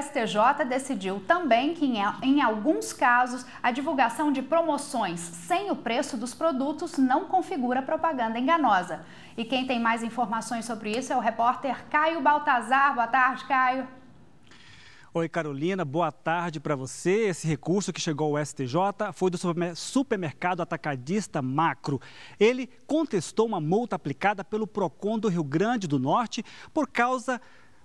STJ decidiu também que, em alguns casos, a divulgação de promoções sem o preço dos produtos não configura propaganda enganosa. E quem tem mais informações sobre isso é o repórter Caio Baltazar. Boa tarde, Caio. Oi, Carolina, boa tarde para você. Esse recurso que chegou ao STJ foi do supermercado atacadista Macro. Ele contestou uma multa aplicada pelo PROCON do Rio Grande do Norte por causa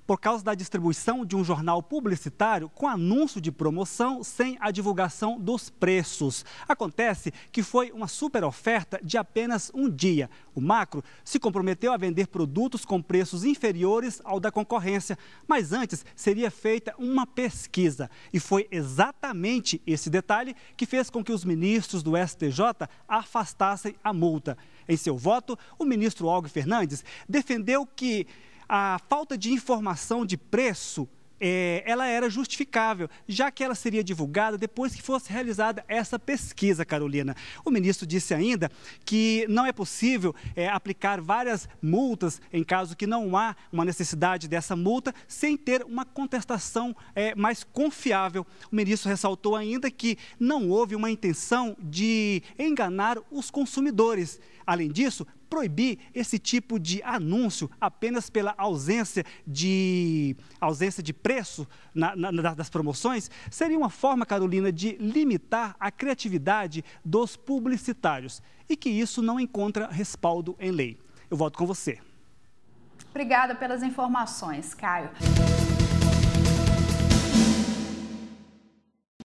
por causa da distribuição de um jornal publicitário com anúncio de promoção sem a divulgação dos preços. Acontece que foi uma super oferta de apenas um dia. O Macro se comprometeu a vender produtos com preços inferiores ao da concorrência, mas antes seria feita uma pesquisa. E foi exatamente esse detalhe que fez com que os ministros do STJ afastassem a multa. Em seu voto, o ministro Algo Fernandes defendeu que a falta de informação de preço é, ela era justificável, já que ela seria divulgada depois que fosse realizada essa pesquisa, Carolina. O ministro disse ainda que não é possível é, aplicar várias multas em caso que não há uma necessidade dessa multa, sem ter uma contestação é, mais confiável. O ministro ressaltou ainda que não houve uma intenção de enganar os consumidores. Além disso, proibir esse tipo de anúncio apenas pela ausência de, ausência de preço na, na, das promoções seria uma forma, Carolina, de limitar a criatividade dos publicitários e que isso não encontra respaldo em lei. Eu volto com você. Obrigada pelas informações, Caio.